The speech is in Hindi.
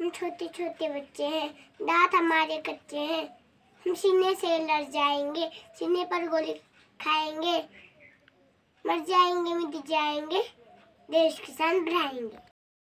हम छोटे छोटे बच्चे हैं दांत हमारे कच्चे हैं हम सीने से लड़ जाएंगे सीने पर गोली खाएंगे मर जाएंगे मिट जाएंगे देश किसान बढ़ाएंगे